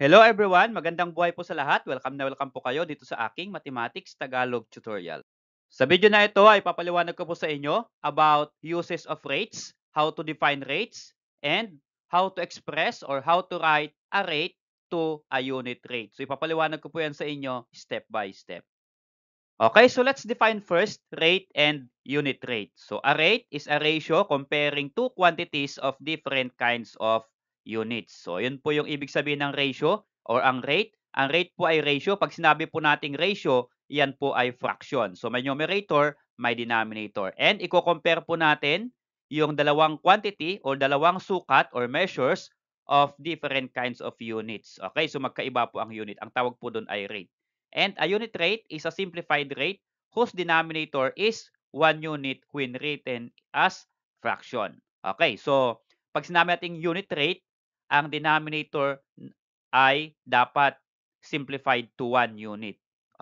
Hello everyone! Magandang buhay po sa lahat. Welcome na welcome po kayo dito sa aking Mathematics Tagalog tutorial. Sa video na ito ay papaliwanag ko po sa inyo about uses of rates, how to define rates, and how to express or how to write a rate to a unit rate. So ipapaliwanag ko po yan sa inyo step by step. Okay, so let's define first rate and unit rate. So a rate is a ratio comparing two quantities of different kinds of units. So, yun po yung ibig sabihin ng ratio or ang rate. Ang rate po ay ratio. Pag sinabi po nating ratio, yan po ay fraction. So, may numerator, may denominator. And, iko compare po natin yung dalawang quantity or dalawang sukat or measures of different kinds of units. Okay, so magkaiba po ang unit. Ang tawag po doon ay rate. And a unit rate is a simplified rate whose denominator is 1 unit when written as fraction. Okay, so pag sinabi natin unit rate, ang denominator ay dapat simplified to 1 unit.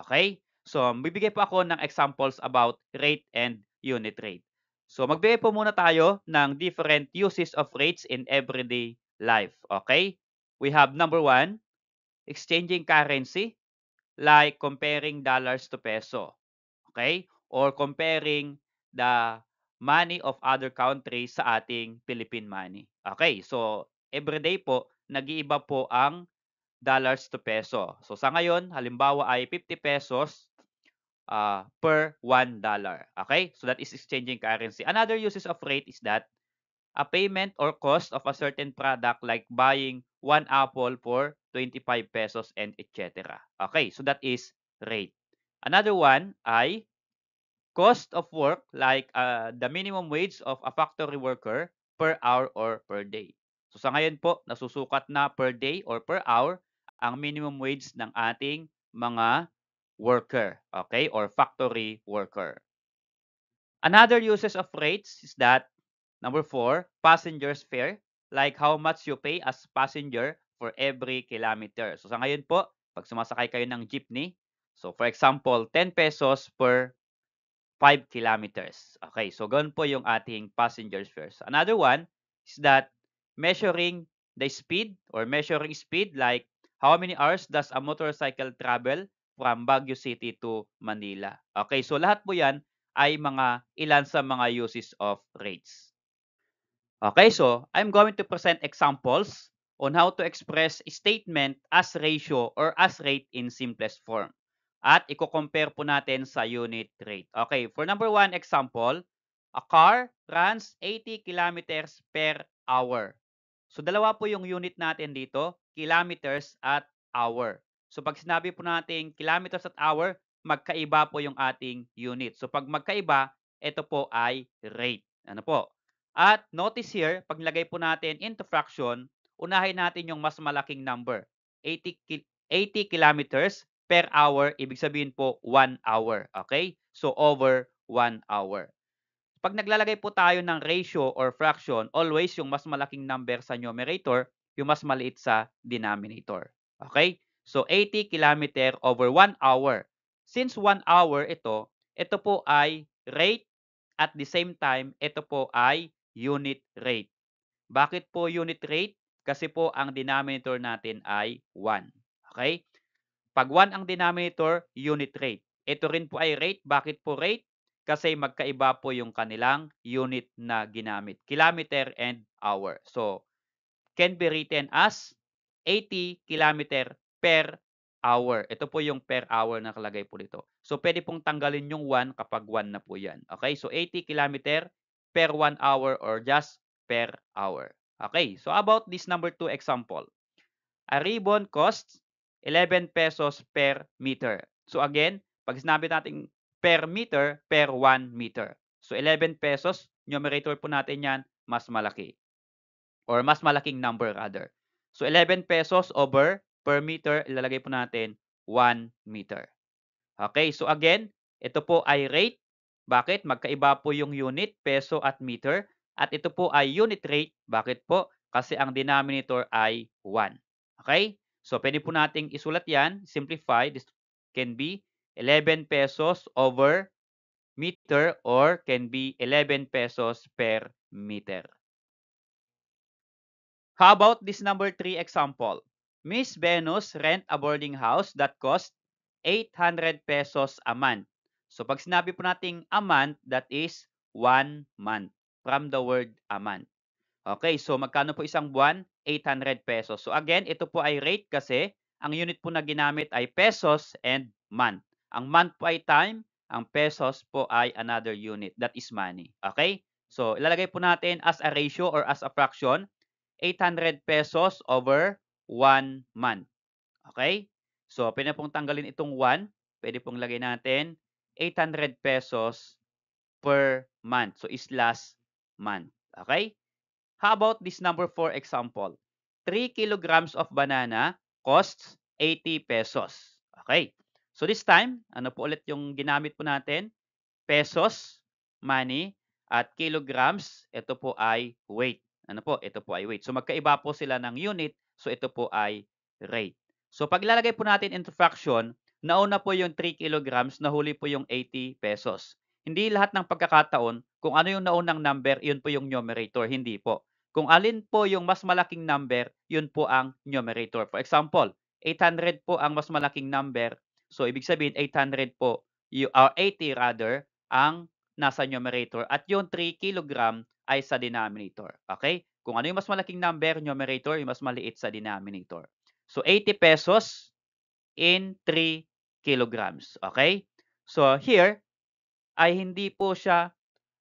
Okay? So, bibigay po ako ng examples about rate and unit rate. So, magbigay po muna tayo ng different uses of rates in everyday life. Okay? We have number one, exchanging currency like comparing dollars to peso. Okay? Or comparing the money of other countries sa ating Philippine money. Okay, so everyday po, nag-iiba po ang dollars to peso. So sa ngayon, halimbawa ay 50 pesos uh, per 1 dollar. Okay? So that is exchanging currency. Another uses of rate is that a payment or cost of a certain product like buying one apple for 25 pesos and etc. Okay, so that is rate. Another one ay cost of work like uh, the minimum wage of a factory worker per hour or per day. So sa ngayon po, nasusukat na per day or per hour ang minimum wage ng ating mga worker, okay, or factory worker. Another uses of rates is that, number four, passenger's fare, like how much you pay as passenger for every kilometer. So sa ngayon po, pag sumasakay kayo ng jeepney, so for example, 10 pesos per 5 kilometers. Okay, so ganun po yung ating passenger's fares. Another one is that measuring the speed or measuring speed like how many hours does a motorcycle travel from Baguio City to Manila. Okay, so lahat po yan ay mga ilan sa mga uses of rates. Okay, so I'm going to present examples on how to express statement as ratio or as rate in simplest form. At i-compare po natin sa unit rate. Okay, for number one example, a car runs 80 kilometers per hour. So dalawa po yung unit natin dito, kilometers at hour. So pag sinabi po natin kilometers at hour, magkaiba po yung ating unit. So pag magkaiba, ito po ay rate. Ano po? At notice here, pag nilagay po natin into fraction, unahin natin yung mas malaking number. 80, 80 kilometers per hour, ibig sabihin po 1 hour. Okay? So over 1 hour. Pag naglalagay po tayo ng ratio or fraction, always yung mas malaking number sa numerator, yung mas maliit sa denominator. Okay? So, 80 kilometer over 1 hour. Since 1 hour ito, ito po ay rate at the same time, ito po ay unit rate. Bakit po unit rate? Kasi po ang denominator natin ay 1. Okay? Pag 1 ang denominator, unit rate. Ito rin po ay rate. Bakit po rate? kasi magkaiba po yung kanilang unit na ginamit, kilometer and hour. So, can be written as 80 kilometer per hour. Ito po yung per hour na kalagay po dito. So, pwede pong tanggalin yung 1 kapag 1 na po yan. Okay, so 80 kilometer per 1 hour or just per hour. Okay, so about this number 2 example. A ribbon costs 11 pesos per meter. So again, pag sinabi natin per meter per 1 meter. So 11 pesos, numerator po natin yan, mas malaki. Or mas malaking number rather. So 11 pesos over per meter, ilalagay po natin 1 meter. Okay, so again, ito po ay rate. Bakit? Magkaiba po yung unit, peso at meter. At ito po ay unit rate. Bakit po? Kasi ang denominator ay 1. Okay? So pwede po nating isulat yan, simplify, this can be 11 pesos over meter or can be 11 pesos per meter. How about this number 3 example? Miss Venus rent a boarding house that cost 800 pesos a month. So pag sinabi po nating a month, that is 1 month from the word a month. Okay, so magkano po isang buwan? 800 pesos. So again, ito po ay rate kasi ang unit po na ginamit ay pesos and month. Ang month po ay time, ang pesos po ay another unit. That is money. Okay? So, ilalagay po natin as a ratio or as a fraction, 800 pesos over 1 month. Okay? So, pwede pong tanggalin itong 1. Pwede pong lagay natin 800 pesos per month. So, is last month. Okay? How about this number for example? 3 kilograms of banana costs 80 pesos. Okay? So this time, ano po ulit yung ginamit po natin? Pesos, money, at kilograms, ito po ay weight. Ano po? Ito po ay weight. So magkaiba po sila ng unit, so ito po ay rate. So pag ilalagay po natin into fraction, nauna po yung 3 kilograms, nahuli po yung 80 pesos. Hindi lahat ng pagkakataon, kung ano yung naunang number, yun po yung numerator. Hindi po. Kung alin po yung mas malaking number, yun po ang numerator. For example, 800 po ang mas malaking number, So, ibig sabihin, 800 po, or 80 ah, rather, ang nasa numerator. At yung 3 kilogram ay sa denominator. Okay? Kung ano yung mas malaking number, numerator, yung mas maliit sa denominator. So, 80 pesos in 3 kilograms. Okay? So, here, ay hindi po siya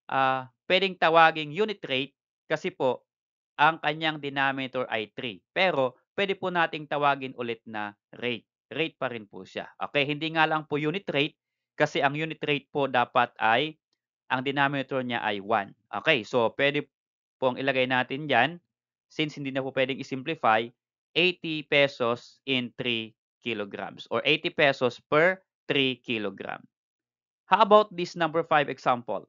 uh, pwedeng tawaging unit rate kasi po, ang kanyang denominator ay 3. Pero, pwede po nating tawagin ulit na rate rate pa rin po siya. Okay, hindi nga lang po unit rate kasi ang unit rate po dapat ay ang denominator niya ay 1. Okay, so pwede po ang ilagay natin diyan since hindi na po pwedeng i-simplify 80 pesos in 3 kilograms or 80 pesos per 3 kilogram. How about this number 5 example?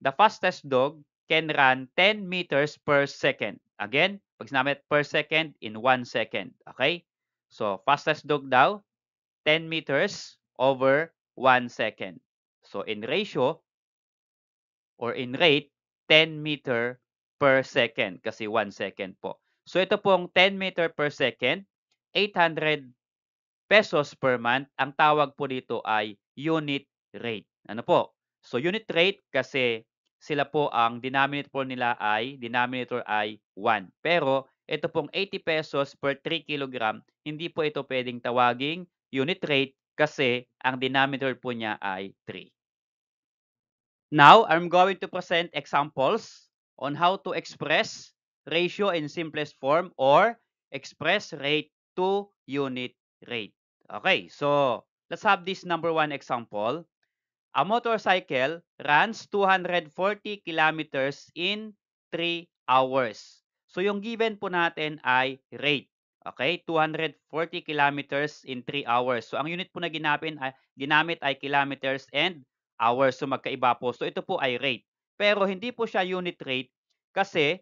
The fastest dog can run 10 meters per second. Again, pag sinabi per second, in 1 second. Okay? So, fastest dog daw, 10 meters over 1 second. So, in ratio or in rate, 10 meter per second kasi 1 second po. So, ito pong 10 meter per second, 800 pesos per month. Ang tawag po dito ay unit rate. Ano po? So, unit rate kasi sila po ang denominator nila ay denominator ay 1. Pero ito pong 80 pesos per 3 kg, hindi po ito pwedeng tawaging unit rate kasi ang denominator po niya ay 3. Now, I'm going to present examples on how to express ratio in simplest form or express rate to unit rate. Okay, so let's have this number one example. A motorcycle runs 240 kilometers in 3 hours. So yung given po natin ay rate. Okay, 240 kilometers in 3 hours. So ang unit po na ginamit ay, ginamit ay kilometers and hours. So magkaiba po. So ito po ay rate. Pero hindi po siya unit rate kasi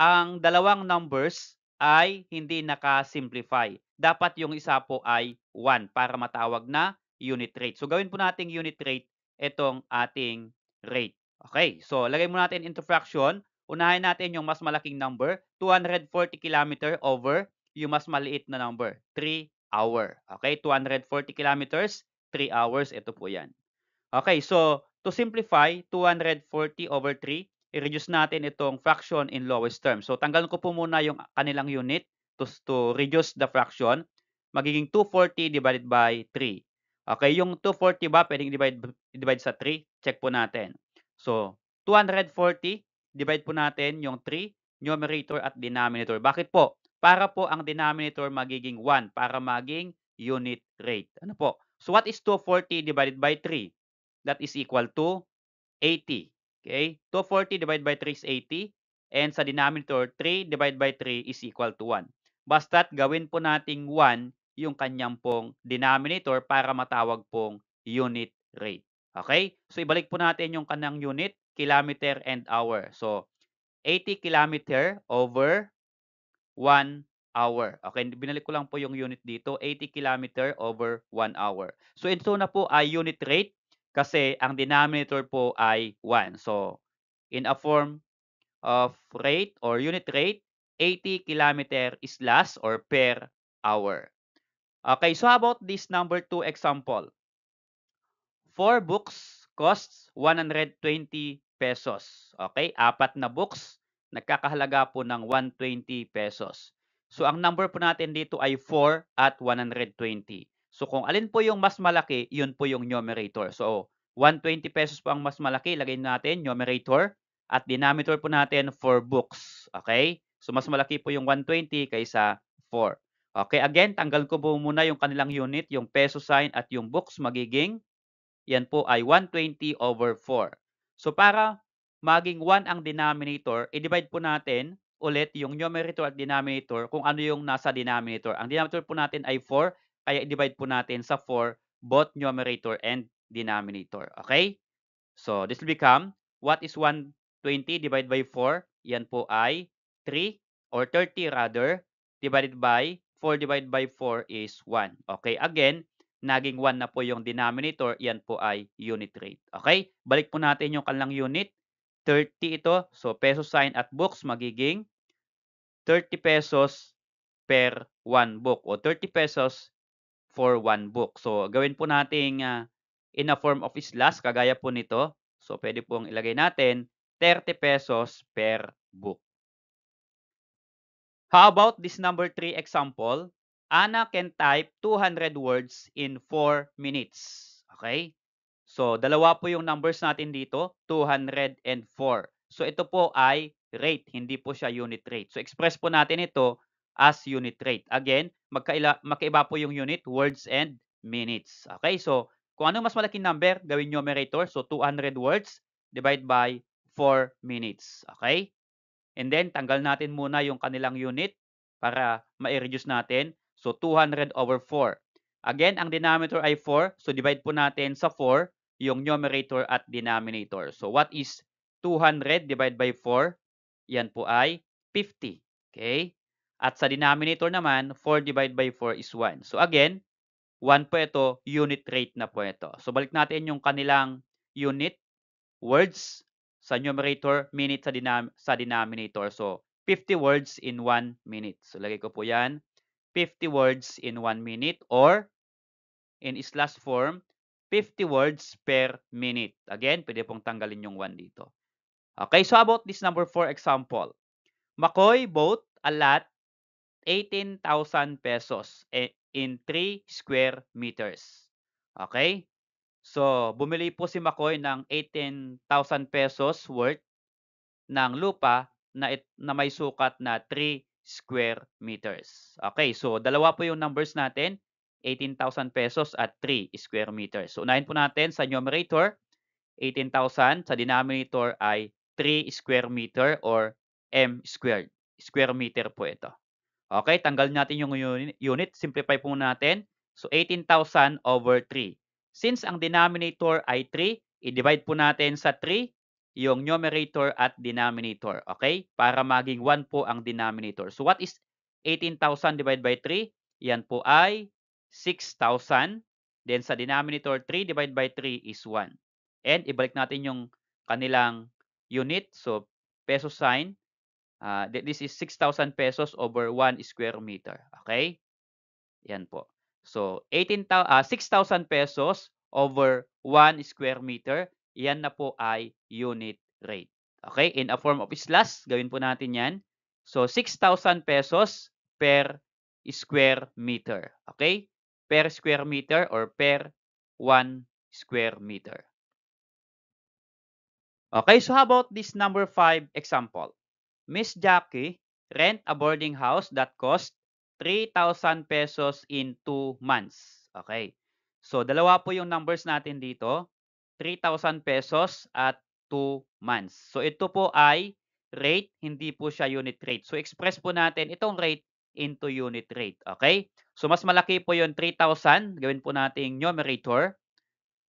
ang dalawang numbers ay hindi naka-simplify. Dapat yung isa po ay 1 para matawag na unit rate. So gawin po nating unit rate itong ating rate. Okay, so lagay muna natin into fraction. Unahin natin yung mas malaking number, 240 km over yung mas maliit na number, 3 hour. Okay, 240 kilometers, 3 hours, ito po yan. Okay, so to simplify, 240 over 3, i-reduce natin itong fraction in lowest term. So tanggalin ko po muna yung kanilang unit to, to reduce the fraction. Magiging 240 divided by 3. Okay, yung 240 ba pwedeng divide, divide sa 3? Check po natin. So, 240, divide po natin yung 3, numerator at denominator. Bakit po? Para po ang denominator magiging 1 para maging unit rate. Ano po? So, what is 240 divided by 3? That is equal to 80. Okay? 240 divided by 3 is 80. And sa denominator, 3 divided by 3 is equal to 1. Basta't gawin po nating 1 yung kanyang pong denominator para matawag pong unit rate. Okay? So, ibalik po natin yung kanang unit, kilometer and hour. So, 80 kilometer over 1 hour. Okay, binalik ko lang po yung unit dito, 80 kilometer over 1 hour. So, ito na po ay unit rate kasi ang denominator po ay 1. So, in a form of rate or unit rate, 80 kilometer is last or per hour. Okay, so how about this number 2 example? Four books costs 120 pesos. Okay, apat na books nagkakahalaga po ng 120 pesos. So ang number po natin dito ay 4 at 120. So kung alin po yung mas malaki, yun po yung numerator. So 120 pesos po ang mas malaki, lagay natin numerator at denominator po natin 4 books. Okay? So mas malaki po yung 120 kaysa 4. Okay, again, tanggal ko po muna yung kanilang unit, yung peso sign at yung books magiging, yan po ay 120 over 4. So para maging 1 ang denominator, i-divide po natin ulit yung numerator at denominator kung ano yung nasa denominator. Ang denominator po natin ay 4, kaya i-divide po natin sa 4 both numerator and denominator. Okay? So this will become, what is 120 divided by 4? Yan po ay 3 or 30 rather divided by 4 divided by 4 is 1. Okay, again, naging 1 na po yung denominator, yan po ay unit rate. Okay, balik po natin yung kanilang unit. 30 ito, so peso sign at books magiging 30 pesos per 1 book o 30 pesos for 1 book. So, gawin po nating uh, in a form of islas, kagaya po nito. So, pwede pong ilagay natin 30 pesos per book. How about this number 3 example? Anna can type 200 words in 4 minutes. Okay? So, dalawa po yung numbers natin dito, 204. So, ito po ay rate, hindi po siya unit rate. So, express po natin ito as unit rate. Again, magkaila, magkaiba po yung unit, words and minutes. Okay? So, kung ano mas malaking number, gawin numerator. So, 200 words divided by 4 minutes. Okay? And then, tanggal natin muna yung kanilang unit para ma-reduce natin. So, 200 over 4. Again, ang denominator ay 4. So, divide po natin sa 4 yung numerator at denominator. So, what is 200 divided by 4? Yan po ay 50. Okay? At sa denominator naman, 4 divided by 4 is 1. So, again, 1 po ito, unit rate na po ito. So, balik natin yung kanilang unit, words, sa numerator, minute sa, dinam sa denominator. So, 50 words in 1 minute. So, lagay ko po yan. 50 words in 1 minute or in slash form, 50 words per minute. Again, pwede pong tanggalin yung 1 dito. Okay, so about this number 4 example. McCoy bought a lot 18,000 pesos eh, in 3 square meters. Okay? So, bumili po si McCoy ng 18,000 pesos worth ng lupa na, it, na may sukat na 3 square meters. Okay, so dalawa po yung numbers natin, 18,000 pesos at 3 square meters. So, unahin po natin sa numerator, 18,000. Sa denominator ay 3 square meter or m squared. Square meter po ito. Okay, tanggal natin yung unit. Simplify po natin. So, 18,000 over 3. Since ang denominator ay 3, i-divide po natin sa 3 yung numerator at denominator. Okay? Para maging 1 po ang denominator. So what is 18,000 divided by 3? Yan po ay 6,000. Then sa denominator, 3 divided by 3 is 1. And ibalik natin yung kanilang unit. So peso sign. Uh, this is 6,000 pesos over 1 square meter. Okay? Yan po. So, 18, uh, 6,000 pesos over 1 square meter, yan na po ay unit rate. Okay, in a form of slash, gawin po natin yan. So, 6,000 pesos per square meter. Okay? Per square meter or per 1 square meter. Okay, so how about this number 5 example? Miss Jackie rent a boarding house that cost 3,000 pesos in 2 months. Okay. So, dalawa po yung numbers natin dito. 3,000 pesos at 2 months. So, ito po ay rate, hindi po siya unit rate. So, express po natin itong rate into unit rate. Okay? So, mas malaki po yung 3,000. Gawin po natin numerator.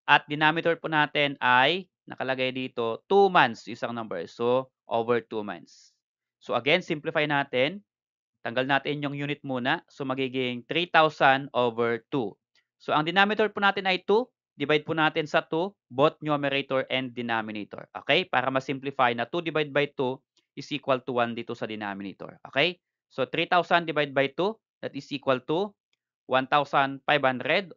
At denominator po natin ay nakalagay dito 2 months isang number. So, over 2 months. So, again, simplify natin. Tanggal natin yung unit muna. So magiging 3,000 over 2. So ang denominator po natin ay 2. Divide po natin sa 2, both numerator and denominator. Okay? Para ma-simplify na 2 divided by 2 is equal to 1 dito sa denominator. Okay? So 3,000 divided by 2, that is equal to 1,500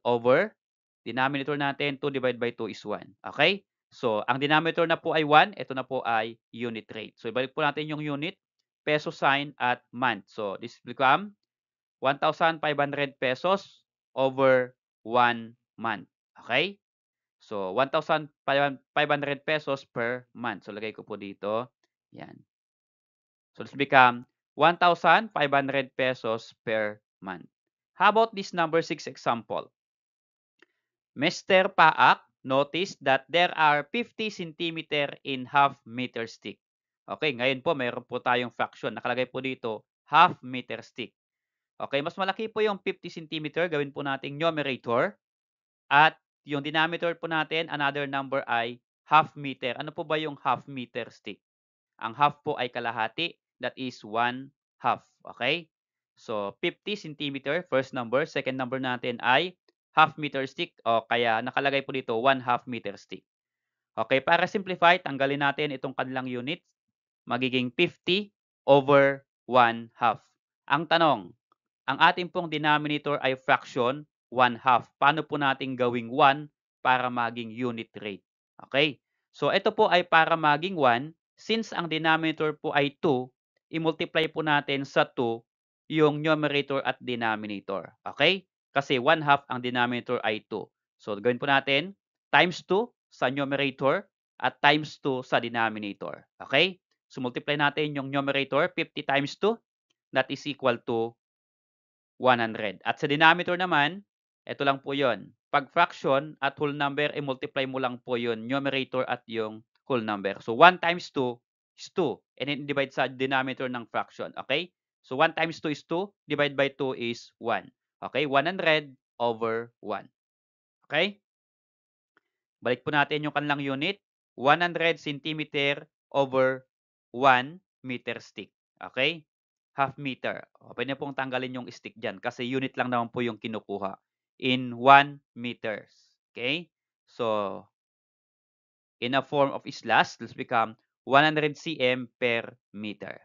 over denominator natin, 2 divided by 2 is 1. Okay? So, ang denominator na po ay 1, ito na po ay unit rate. So, ibalik po natin yung unit peso sign at month. So this will become 1,500 pesos over 1 month. Okay? So 1,500 pesos per month. So lagay ko po dito. Yan. So this become 1,500 pesos per month. How about this number 6 example? Mr. Paak noticed that there are 50 centimeter in half meter stick. Okay, ngayon po mayroon po tayong fraction. Nakalagay po dito half meter stick. Okay, mas malaki po yung 50 cm. Gawin po nating numerator. At yung denominator po natin, another number ay half meter. Ano po ba yung half meter stick? Ang half po ay kalahati. That is 1 half. Okay? So, 50 cm, first number. Second number natin ay half meter stick. O kaya nakalagay po dito 1 half meter stick. Okay, para simplify, tanggalin natin itong kanilang units magiging 50 over 1 half. Ang tanong, ang ating pong denominator ay fraction 1 half. Paano po natin gawing 1 para maging unit rate? Okay? So ito po ay para maging 1. Since ang denominator po ay 2, i-multiply po natin sa 2 yung numerator at denominator. Okay? Kasi 1 half ang denominator ay 2. So gawin po natin times 2 sa numerator at times 2 sa denominator. Okay? So multiply natin yung numerator, 50 times 2, that is equal to 100. At sa denominator naman, ito lang po yon. Pag fraction at whole number, i-multiply eh, mo lang po yon numerator at yung whole number. So 1 times 2 is 2. And then divide sa denominator ng fraction. Okay? So 1 times 2 is 2. Divide by 2 is 1. Okay? 100 over 1. Okay? Balik po natin yung kanlang unit. 100 centimeter over 1 meter stick. Okay? Half meter. O, pwede pong tanggalin yung stick dyan kasi unit lang naman po yung kinukuha. In 1 meters. Okay? So, in a form of slash, let's become 100 cm per meter.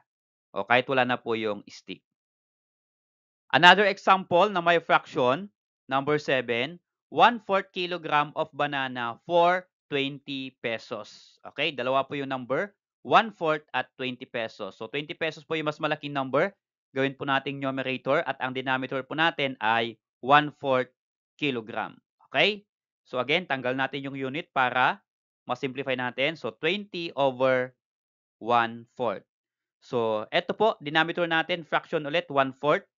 O kahit wala na po yung stick. Another example na may fraction, number 7, 1 4 kilogram of banana for 20 pesos. Okay, dalawa po yung number, 1-fourth at 20 pesos. So 20 pesos po yung mas malaking number. Gawin po nating numerator at ang denominator po natin ay 1-fourth kilogram. Okay? So again, tanggal natin yung unit para masimplify natin. So 20 over 1-fourth. So eto po, denominator natin, fraction ulit, 1-fourth.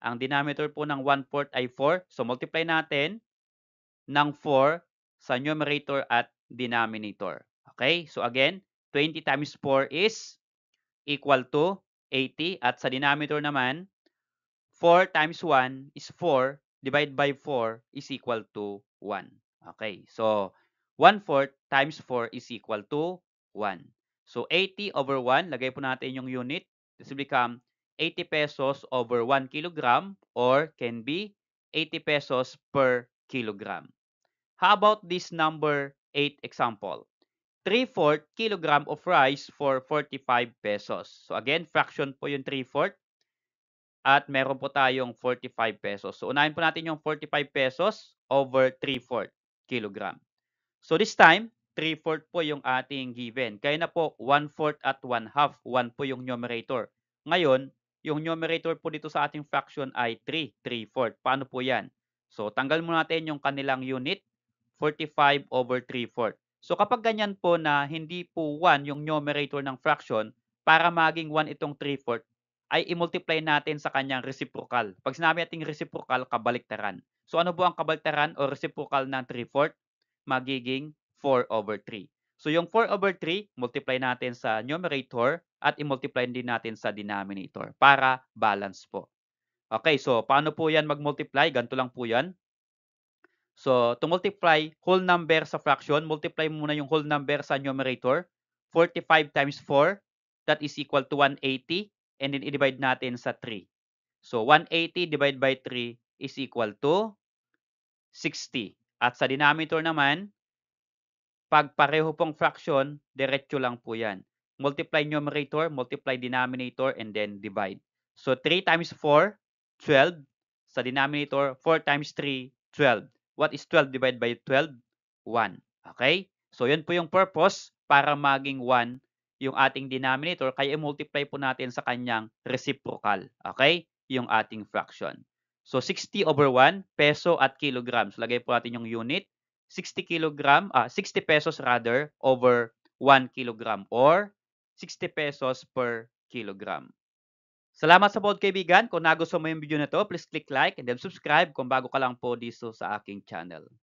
Ang denominator po ng 1-fourth ay 4. So multiply natin ng 4 sa numerator at denominator. Okay? So again, 20 times 4 is equal to 80. At sa denominator naman, 4 times 1 is 4 divided by 4 is equal to 1. Okay, so 1 fourth times 4 is equal to 1. So 80 over 1, lagay po natin yung unit. This will become 80 pesos over 1 kilogram or can be 80 pesos per kilogram. How about this number 8 example? 3-4 kilogram of rice for 45 pesos. So again, fraction po yung 3-4. At meron po tayong 45 pesos. So unahin po natin yung 45 pesos over 3-4 kilogram. So this time, 3-4 po yung ating given. Kaya na po 1-4 at 1 2 1 po yung numerator. Ngayon, yung numerator po dito sa ating fraction ay 3, 3-4. Paano po yan? So tanggal muna natin yung kanilang unit, 45 over 3-4. So kapag ganyan po na hindi po 1 yung numerator ng fraction, para maging 1 itong 3 fourth, ay i-multiply natin sa kanyang reciprocal. Pag sinabi natin reciprocal, kabaliktaran. So ano po ang kabaliktaran o reciprocal ng 3 fourth? Magiging 4 over 3. So yung 4 over 3, multiply natin sa numerator at i-multiply din natin sa denominator para balance po. Okay, so paano po yan mag-multiply? Ganito lang po yan. So, to multiply whole number sa fraction, multiply muna yung whole number sa numerator. 45 times 4, that is equal to 180. And then, i-divide natin sa 3. So, 180 divided by 3 is equal to 60. At sa denominator naman, pag pareho pong fraction, diretso lang po yan. Multiply numerator, multiply denominator, and then divide. So, 3 times 4, 12. Sa denominator, 4 times 3, 12. What is 12 divided by 12? 1. Okay? So, yun po yung purpose para maging 1 yung ating denominator, kaya i-multiply po natin sa kanyang reciprocal. Okay? Yung ating fraction. So, 60 over 1, peso at kilograms. So, lagay po natin yung unit. 60 kilogram, ah, 60 pesos rather over 1 kilogram or 60 pesos per kilogram. Salamat sa pod kaibigan. Kung nagustuhan mo yung video na to, please click like and then subscribe kung bago ka lang po dito sa aking channel.